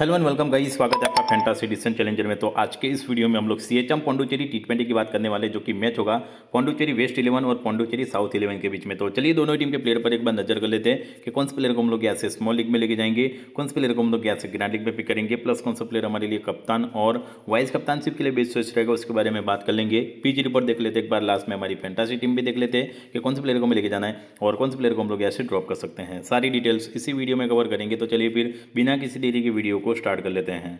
hello and welcome guys स्वागत है आपका फैंटासी डिसन चैलेंजर में तो आज के इस वीडियो में हम लोग C H M T twenty की बात करने वाले जो कि मैच होगा पांडुचेरी वेस्ट इलेवन और पांडुचेरी साउथ इलेवन के बीच में तो चलिए दोनों टीम के प्लेयर पर एक बार नजर कर लेते हैं कि कौन से प्लेयर को हम लोग यहाँ से स्मॉल लीग में लेके जाएंगे कौन से प्लेयर को हम लोग यहाँ से ग्रैंड लीग में पिक करेंगे प्लस कौन सा प्लेयर हमारे लिए कप्तान और वाइस कप्तानशिप के लिए बेस्ट चॉइस रहेगा उसके बारे में बात कर लेंगे पीजी रिपोर्ट देख लेते एक बार लास्ट में हमारी फैंटासी टीम भी देख लेते हैं कि कौन से प्लेयर को हमें लेके जाना है और कौन से प्लेयर को हम लोग यहाँ से ड्रॉप कर सकते हैं सारी डिटेल्स इसी वीडियो में कवर करेंगे तो चलिए फिर बिना किसी देरी की वीडियो को को स्टार्ट कर लेते हैं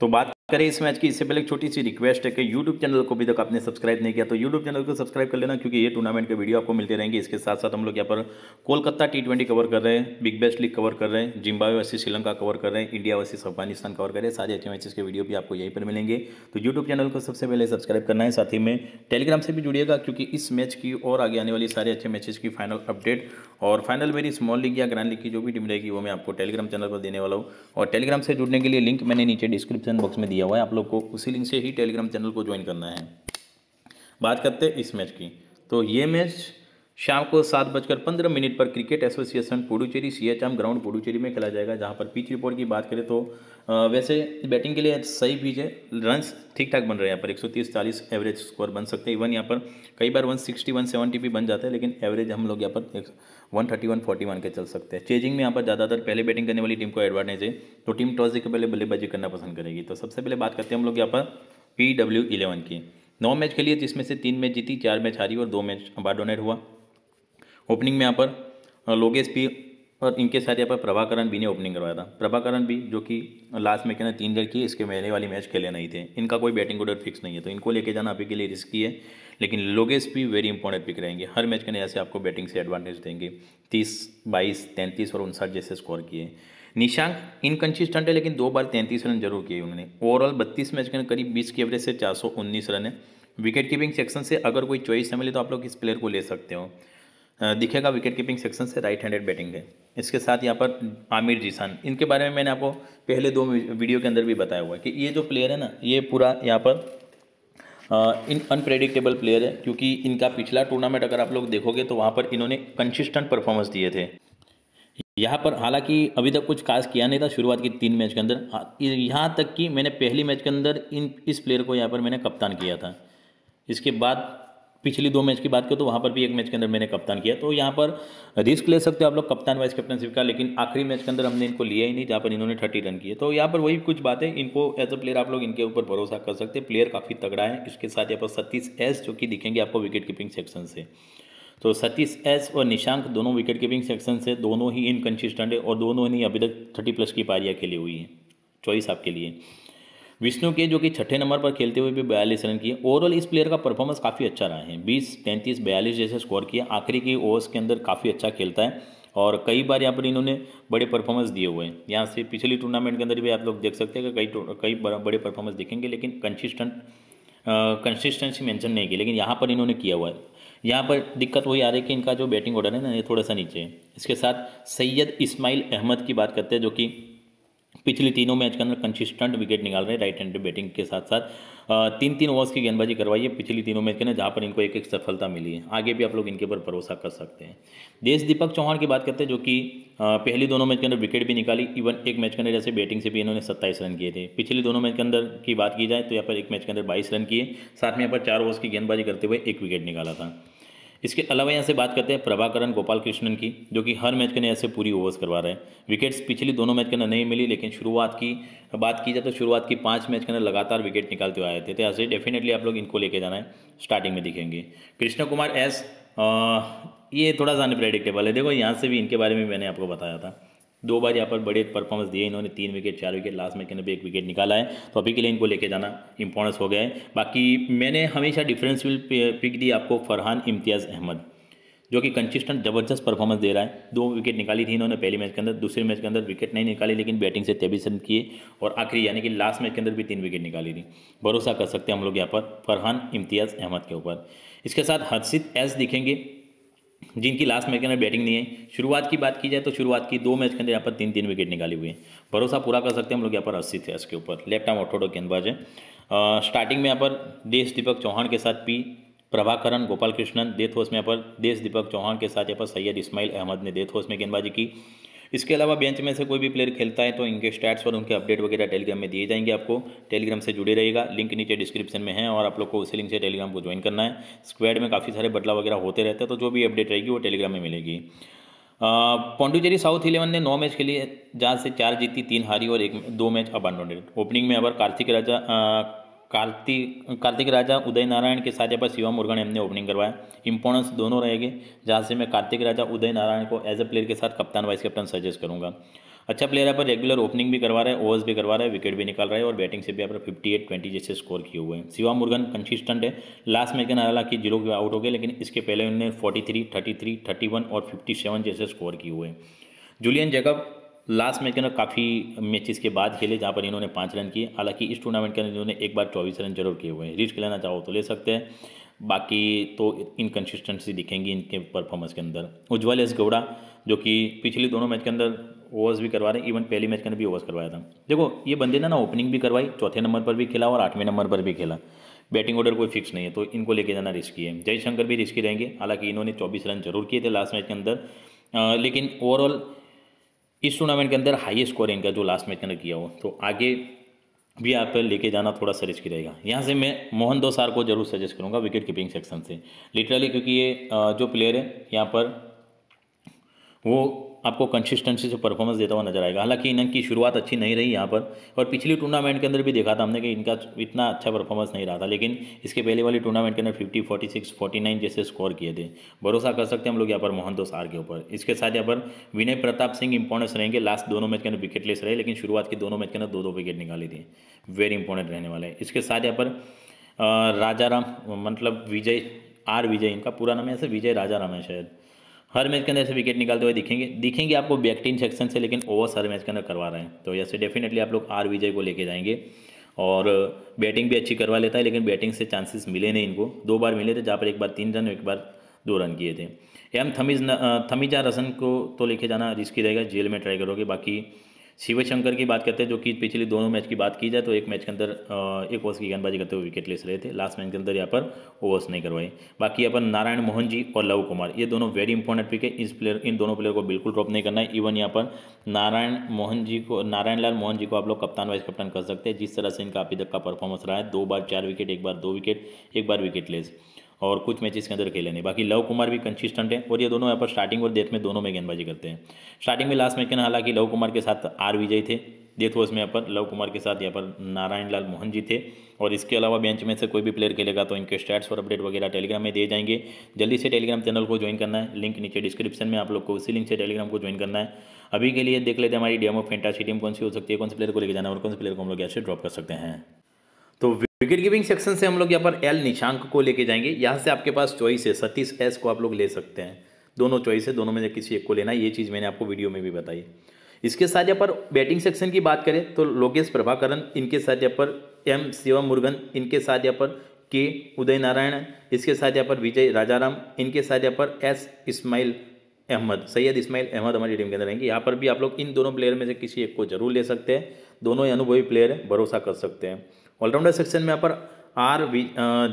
तो बात करें इस मैच की इससे पहले एक छोटी सी रिक्वेस्ट है कि यूट्यूब चैनल को अभी तक आपने सब्सक्राइब नहीं किया तो यूट्यूब चैनल को सब्सक्राइब कर लेना क्योंकि ये टूर्नामेंट के वीडियो आपको मिलते रहेंगे इसके साथ साथ हम लोग यहाँ पर कोलकाता टी ट्वेंटी कवर कर रहे हैं बिग बेस्ट लीग कवर कर रहे हैं जिम्बावे वर्सेस श्रीलंका कवर कर रहे हैं इंडिया वर्सेस अफगानिस्तान कवर कर रहे हैं सारे अच्छे मैचेस के वीडियो भी आपको यहीं पर मिलेंगे तो यूट्यूब चैनल को सबसे पहले सब्सक्राइब करना है साथ ही में टेलीग्राम से भी जुड़िएगा क्योंकि इस मैच की और आगे आने वाली सारे अच्छे मैचेस की फाइनल अपडेट और फाइनल मेरी स्मॉल लीग या ग्रैंड लीग की जो भी टीम रहेगी वो मैं आपको टेलीग्राम चैनल पर देने वाला हूँ और टेलीग्राम से जुड़ने के लिए लिंक मैंने नीचे डिस्क्रिप्शन बॉक्स में दिया दिया हुआ है आप लोग को उसी लिंक से ही टेलीग्राम चैनल को ज्वाइन करना है बात करते हैं इस मैच की तो ये मैच शाम को सात बजकर पंद्रह मिनट पर cricket association Puducherry C H M ground Puducherry में खेला जाएगा जहां पर पिच रिपोर्ट की बात करें तो वैसे बैटिंग के लिए सही बीज है रन ठीक ठाक बन रहे हैं यहाँ पर 130 40 एवरेज स्कोर बन सकते हैं इवन यहाँ पर कई बार 160 170 भी बन जाते हैं लेकिन एवरेज हम लोग यहाँ पर फोर्टी वन के चल सकते हैं चेजिंग में यहाँ पर ज़्यादातर पहले बैटिंग करने वाली टीम को एडवांटेज है तो टीम टॉस के पहले बल्लेबाजी करना पसंद करेगी तो सबसे पहले बात करते हैं हम लोग यहाँ पर पी डब्ल्यू इलेवन की नौ मैच खेली है जिसमें से तीन मैच जीती चार मैच हारी और दो मैच अबाडोनेट हुआ ओपनिंग में यहाँ पर लोकेश पी और इनके साथ यहाँ पर प्रभाकरण भी ने ओपनिंग करवाया था प्रभाकरण भी जो कि लास्ट में कहना तीन जड़ की इसके महीने वाली मैच खेले नहीं थे इनका कोई बैटिंग ऑर्डर फिक्स नहीं है तो इनको लेके जाना आपके के लिए रिस्की है लेकिन लोगेस भी वेरी इंपॉर्टेंट पिक रहेंगे हर मैच के ऐसे आपको बैटिंग से एडवांटेज देंगे तीस बाईस तैंतीस और उनसठ जैसे स्कोर किए निशांक इनकन्सिस्टेंट है लेकिन दो बार तैंतीस रन जरूर किए उन्होंने ओवरऑल बत्तीस मैच के करीब बीस की एवरेज से चार रन है विकेट कीपिंग सेक्शन से अगर कोई चॉइस मिले तो आप लोग इस प्लेयर को ले सकते हो दिखेगा विकेट कीपिंग सेक्शन से राइट हैंडेड बैटिंग है इसके साथ यहाँ पर आमिर जीसान इनके बारे में मैंने आपको पहले दो वीडियो के अंदर भी बताया हुआ है कि ये जो प्लेयर है ना ये पूरा यहाँ पर इन अनप्रेडिक्टेबल प्लेयर है क्योंकि इनका पिछला टूर्नामेंट अगर आप लोग देखोगे तो वहाँ पर इन्होंने कंसिस्टेंट परफॉर्मेंस दिए थे यहाँ पर हालांकि अभी तक कुछ खास किया नहीं था शुरुआत की तीन मैच के अंदर हाँ, यहाँ तक कि मैंने पहली मैच के अंदर इन इस प्लेयर को यहाँ पर मैंने कप्तान किया था इसके बाद पिछली दो मैच की बात करें तो वहाँ पर भी एक मैच के अंदर मैंने कप्तान किया तो यहाँ पर रिस्क ले सकते हो आप लोग कप्तान वाइस कैप्टनशिप का लेकिन आखिरी मैच के अंदर हमने इनको लिया ही नहीं जहाँ पर इन्होंने थर्टी रन किए तो यहाँ पर वही कुछ बात है इनको एज अ प्लेयर आप लोग इनके ऊपर भरोसा कर सकते हैं प्लेयर काफ़ी तगड़ा है इसके साथ यहाँ पर सतीश एस जो कि दिखेंगे आपको विकेट कीपिंग सेक्शन से तो सतीश एस और निशांक दोनों विकेट कीपिंग सेक्शन से दोनों ही इनकन्सिस्टेंट है और दोनों ही अभी तक थर्टी प्लस की पारियाँ खेली हुई हैं चॉइस आपके लिए विष्णु के जो कि छठे नंबर पर खेलते हुए भी बयालीस रन किए ओवरऑल इस प्लेयर का परफॉर्मेंस काफ़ी अच्छा रहा है बीस तैंतीस बयालीस जैसे स्कोर किया आखिरी की ओवर्स के अंदर काफ़ी अच्छा खेलता है और कई बार यहाँ पर इन्होंने बड़े परफॉर्मेंस दिए हुए हैं यहाँ से पिछली टूर्नामेंट के अंदर भी आप लोग देख सकते हैं कि कई कई बड़े परफॉर्मेंस देखेंगे लेकिन कंसिस्टेंट कंसिस्टेंसी मेंशन नहीं की लेकिन यहाँ पर इन्होंने किया हुआ है यहाँ पर दिक्कत वही आ रही है कि इनका जो बैटिंग ऑर्डर है ना ये थोड़ा सा नीचे है इसके साथ सैयद इस्माइल अहमद की बात करते हैं जो कि पिछले तीनों मैच के अंदर कंसिस्टेंट विकेट निकाल रहे हैं राइट हैंड बैटिंग के साथ साथ तीन तीन ओवर्स की गेंदबाजी करवाई है पिछली तीनों मैच के अंदर जहाँ पर इनको एक एक सफलता मिली है आगे भी आप लोग इनके ऊपर भरोसा कर सकते हैं देश दीपक चौहान की बात करते हैं जो कि पहले दोनों मैच के अंदर विकेट भी निकाली इवन एक मैच के अंदर जैसे बैटिंग से भी इन्होंने सत्ताईस रन किए थे पिछले दोनों मैच के अंदर की बात की जाए तो यहाँ पर एक मैच के अंदर बाईस रन किए साथ में यहाँ पर चार ओवर्स की गेंदबाजी करते हुए एक विकेट निकाला था इसके अलावा यहाँ से बात करते हैं प्रभाकरण गोपाल कृष्णन की जो कि हर मैच के नए ऐसे पूरी ओवर्स करवा रहे हैं विकेट्स पिछली दोनों मैच के अंदर नहीं मिली लेकिन शुरुआत की बात की जाए तो शुरुआत की पाँच मैच के अंदर लगातार विकेट निकालते हुए आए थे तो ऐसे डेफिनेटली आप लोग इनको लेके जाना है स्टार्टिंग में दिखेंगे कृष्ण कुमार एस आ, ये थोड़ा सा अनप्रेडिक्टेबल है देखो यहाँ से भी इनके बारे में मैंने आपको बताया था दो बार यहाँ पर बड़े परफॉर्मेंस दिए इन्होंने तीन विकेट चार विकेट लास्ट में कहने भी एक विकेट निकाला है तो अभी के लिए इनको लेके जाना इंपॉर्टेंस हो गया है बाकी मैंने हमेशा विल पिक दी आपको फरहान इम्तियाज़ अहमद जो कि कंसिस्टेंट जबरदस्त परफॉर्मेंस दे रहा है दो विकेट निकाली थी इन्होंने पहले मैच के अंदर दूसरे मैच के अंदर विकेट नहीं निकाली लेकिन बैटिंग से तेबीस रन किए और आखिरी यानी कि लास्ट मैच के अंदर भी तीन विकेट निकाली थी भरोसा कर सकते हैं हम लोग यहाँ पर फरहान इम्तियाज़ अहमद के ऊपर इसके साथ हर्षित एस दिखेंगे जिनकी लास्ट मैच के अंदर बैटिंग नहीं है शुरुआत की बात की जाए तो शुरुआत की दो मैच के अंदर यहाँ पर तीन तीन विकेट निकाली हुई हैं भरोसा पूरा कर सकते हैं हम लोग यहाँ पर अस्सी थे इसके ऊपर लेफ्ट आर्म ऑटोडो गेंदबाज है स्टार्टिंग में यहाँ पर देश दीपक चौहान के साथ P Prabhakaran Gopal Krishnan death house में यहाँ पर देश दीपक चौहान के साथ यहाँ पर सैयद इस्माइल अहमद ने डेथ हाउस में गेंदबाजी की इसके अलावा बेंच में से कोई भी प्लेयर खेलता है तो इनके स्टैट्स और उनके अपडेट वगैरह टेलीग्राम में दिए जाएंगे आपको टेलीग्राम से जुड़े रहेगा लिंक नीचे डिस्क्रिप्शन में है और आप लोग को उसी लिंक से टेलीग्राम को ज्वाइन करना है स्क्वाड में काफ़ी सारे बदलाव वगैरह होते रहते हैं तो जो भी अपडेट रहेगी वो टेलीग्राम में मिलेगी पौंडुचेरी साउथ इलेवन ने नौ मैच खेली जहाँ से चार जीती तीन हारी और एक दो मैच अबानोडेड ओपनिंग में अगर कार्तिक राजा कार्तिक कार्तिक राजा उदय नारायण के साथ यहाँ पर शिवम मुर्गन हमने ओपनिंग करवाया इंपॉर्टेंस दोनों रहेंगे जहाँ से मैं कार्तिक राजा उदय नारायण को एज ए प्लेयर के साथ कप्तान वाइस कप्तान सजेस्ट करूँगा अच्छा प्लेयर यहाँ पर रेगुलर ओपनिंग भी करवा रहा है ओवर्स भी करवा रहा है विकेट भी निकाल रहा है और बैटिंग से भी यहाँ पर फिफ्टी एट ट्वेंटी जैसे स्कोर किए हुए हैं शिवा मुर्गन कंसिस्टेंट है लास्ट मैच के की जीरो के आउट हो गए लेकिन इसके पहले उन्होंने forty three thirty three thirty one और फिफ्टी सेवन जैसे स्कोर किए हुए हैं जूलियन जैकब लास्ट मैच के अंदर काफ़ी मैचेस के बाद खेले जहाँ पर इन्होंने पाँच रन किए हालांकि इस टूर्नामेंट के अंदर इन्होंने एक बार चौबीस रन जरूर किए हुए हैं रिस्क लेना चाहो तो ले सकते हैं बाकी तो इनकन्सिस्टेंसी दिखेंगी इनके परफॉर्मेंस के अंदर उज्ज्वल एस गौड़ा जो कि पिछले दोनों मैच के अंदर ओवर्स भी करवा रहे हैं इवन पहले मैच के अंदर भी ओवर्स करवाया था देखो ये बंदे ने ना ओपनिंग भी करवाई चौथे नंबर पर भी खेला और आठवें नंबर पर भी खेला बैटिंग ऑर्डर कोई फिक्स नहीं है तो इनको लेके जाना रिस्की है जयशंकर भी रिस्की रहेंगे हालांकि इन्होंने चौबीस रन जरूर किए थे लास्ट मैच के अंदर लेकिन ओवरऑल इस टूर्नामेंट के अंदर हाई स्कोर इनका जो लास्ट मैच के अंदर किया हो तो आगे भी आप लेके जाना थोड़ा सा रिस्की रहेगा यहाँ से मैं मोहन दोसार को जरूर सजेस्ट करूँगा विकेट कीपिंग सेक्शन से लिटरली क्योंकि ये जो प्लेयर है यहाँ पर वो आपको कंसिस्टेंसी से परफॉर्मेंस देता हुआ नजर आएगा हालांकि इनकी शुरुआत अच्छी नहीं रही यहाँ पर और पिछली टूर्नामेंट के अंदर भी देखा था हमने कि इनका इतना अच्छा परफॉर्मेंस नहीं रहा था लेकिन इसके पहले वाली टूर्नामेंट के अंदर fifty forty six forty nine जैसे स्कोर किए थे भरोसा कर सकते हैं हम लोग यहाँ पर मोहनदोस सार के ऊपर इसके साथ यहाँ पर विनय प्रताप सिंह इंपॉर्टेंस रहेंगे लास्ट दोनों मैच के अंदर विकेट लेस रहे लेकिन शुरुआत के दोनों मैच के अंदर दो दो विकेट निकाली थी वेरी इंपॉर्टेंट रहने वाले इसके साथ यहाँ पर राजा राम मतलब विजय आर विजय इनका पूरा नाम है ऐसे विजय राजा राम है शायद हर मैच के अंदर ऐसे विकेट निकालते हुए दिखेंगे दिखेंगे आपको बैक्टीन सेक्शन से लेकिन ओवर्स हर मैच के अंदर करवा रहे हैं तो ऐसे डेफिनेटली आप लोग आर विजय को लेके जाएंगे और बैटिंग भी अच्छी करवा लेता है लेकिन बैटिंग से चांसेस मिले नहीं इनको दो बार मिले थे जहाँ पर एक बार तीन रन एक बार दो रन किए थे एम थमीज थमीजा रसन को तो लेके जाना रिस्की रहेगा जेल में ट्राई करोगे बाकी शिवशंकर की बात करते हैं जो कि पिछले दोनों मैच की बात की जाए तो एक मैच के अंदर एक ओवर्स की गेंदबाजी करते हुए विकेट लेस रहे थे लास्ट मैच के अंदर यहाँ पर ओवर्स नहीं करवाए बाकी यहाँ पर नारायण मोहन जी और लव कुमार ये दोनों वेरी इंपॉर्टेंट पिक है इस प्लेयर इन दोनों प्लेयर को बिल्कुल ड्रॉप नहीं करना है इवन यहाँ पर नारायण मोहन जी को नारायण लाल मोहन जी को आप लोग कप्तान वाइस कप्तान कर सकते हैं जिस तरह से इनका अभी तक का परफॉर्मेंस रहा है दो बार चार विकेट एक बार दो विकेट एक बार विकेट लेस और कुछ मैचेस के अंदर खेले नहीं बाकी लव कुमार भी कंसिस्टेंट है और ये दोनों यहाँ पर स्टार्टिंग और डेथ में दोनों में गेंदबाजी करते हैं स्टार्टिंग में लास्ट मैच के ना हालांकि लव कुमार के साथ आर विजय थे डेथ ओवर्स में यहाँ पर लव कुमार के साथ यहाँ पर नारायण लाल मोहन जी थे और इसके अलावा बेंच में से कोई भी प्लेयर खेलेगा तो इनके स्टैट्स और अपडेट वगैरह टेलीग्राम में दिए जाएंगे जल्दी से टेलीग्राम चैनल को ज्वाइन करना है लिंक नीचे डिस्क्रिप्शन में आप लोग को उसी लिंक से टेलीग्राम को ज्वाइन करना है अभी के लिए देख लेते हैं हमारी डेमो फेंटासी टीम कौन सी हो सकती है कौन से प्लेयर को लेकर जाना है और कौन से प्लेयर को हम लोग ऐसे ड्रॉप कर सकते हैं तो विकेट गिविंग सेक्शन से हम लोग यहाँ पर एल निशांक को लेके जाएंगे यहाँ से आपके पास चॉइस है सतीश एस को आप लोग ले सकते हैं दोनों चॉइस है दोनों में से किसी एक को लेना ये चीज़ मैंने आपको वीडियो में भी बताई इसके साथ यहाँ पर बैटिंग सेक्शन की बात करें तो लोकेश प्रभाकरण इनके साथ यहाँ पर एम शिवा मुर्गन इनके साथ यहाँ पर के उदय नारायण इसके साथ यहाँ पर विजय राजाराम इनके साथ यहाँ पर एस इस्माइल अहमद सैयद इस्माइल अहमद हमारी टीम के अंदर रहेंगे यहाँ पर भी आप लोग इन दोनों प्लेयर में से किसी एक को जरूर ले सकते हैं दोनों ही अनुभवी प्लेयर हैं भरोसा कर सकते हैं ऑलराउंडर सेक्शन में यहाँ पर आर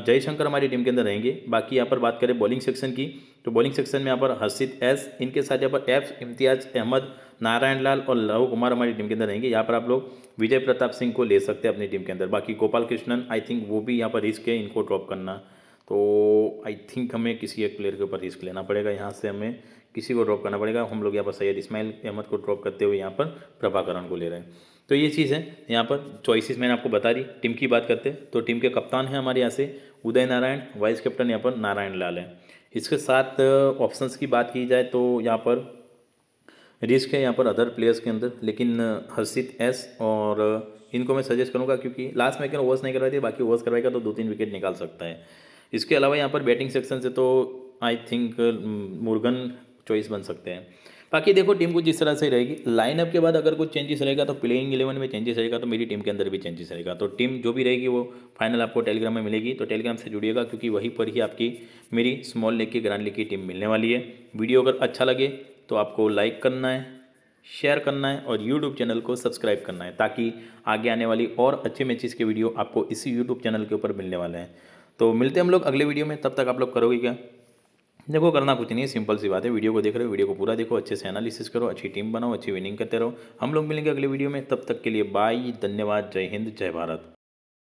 जयशंकर हमारी टीम के अंदर रहेंगे बाकी यहाँ पर बात करें बॉलिंग सेक्शन की तो बॉलिंग सेक्शन में यहाँ पर हर्षित एस इनके साथ यहाँ पर एफ इम्तियाज अहमद नारायण लाल और लव कुमार हमारी टीम के अंदर रहेंगे यहाँ पर आप लोग विजय प्रताप सिंह को ले सकते हैं अपनी टीम के अंदर बाकी गोपाल कृष्णन आई थिंक वो भी यहाँ पर रिस्क है इनको ड्रॉप करना तो आई थिंक हमें किसी एक प्लेयर के ऊपर रिस्क लेना पड़ेगा यहाँ से हमें किसी को ड्रॉप करना पड़ेगा हम लोग यहाँ पर सैयद इसमाइल अहमद को ड्रॉप करते हुए यहाँ पर प्रभाकरण को ले रहे हैं तो ये चीज़ है यहाँ पर चॉइसिस मैंने आपको बता दी टीम की बात करते हैं तो टीम के कप्तान हैं हमारे यहाँ से उदय नारायण वाइस कैप्टन यहाँ पर नारायण लाल है इसके साथ ऑप्शंस uh, की बात की जाए तो यहाँ पर रिस्क है यहाँ पर अदर प्लेयर्स के अंदर लेकिन uh, हर्षित एस और uh, इनको मैं सजेस्ट करूँगा क्योंकि लास्ट में ओवर्स नहीं करवाई थी बाकी ओवर्स करवाएगा तो दो तीन विकेट निकाल सकता है इसके अलावा यहाँ पर बैटिंग सेक्शन से तो आई थिंक मुर्गन चॉइस बन सकते हैं बाकी देखो टीम कुछ जिस तरह से रहेगी लाइनअप के बाद अगर कुछ चेंजेस रहेगा तो प्लेइंग इलेवन में चेंजेस रहेगा तो मेरी टीम के अंदर भी चेंजेस रहेगा तो टीम जो भी रहेगी वो फाइनल आपको टेलीग्राम में मिलेगी तो टेलीग्राम से जुड़िएगा क्योंकि वहीं पर ही आपकी मेरी स्मॉल लेग की ग्रांड लेग की टीम मिलने वाली है वीडियो अगर अच्छा लगे तो आपको लाइक करना है शेयर करना है और यूट्यूब चैनल को सब्सक्राइब करना है ताकि आगे आने वाली और अच्छे मैचेस के वीडियो आपको इसी यूट्यूब चैनल के ऊपर मिलने वाले हैं तो मिलते हैं हम लोग अगले वीडियो में तब तक आप लोग करोगे क्या देखो करना कुछ नहीं है सिंपल सी बात है वीडियो को देख रहे हो वीडियो को पूरा देखो अच्छे से एनालिसिस करो अच्छी टीम बनाओ अच्छी विनिंग करते रहो हम लोग मिलेंगे अगले वीडियो में तब तक के लिए बाय धन्यवाद जय हिंद जय भारत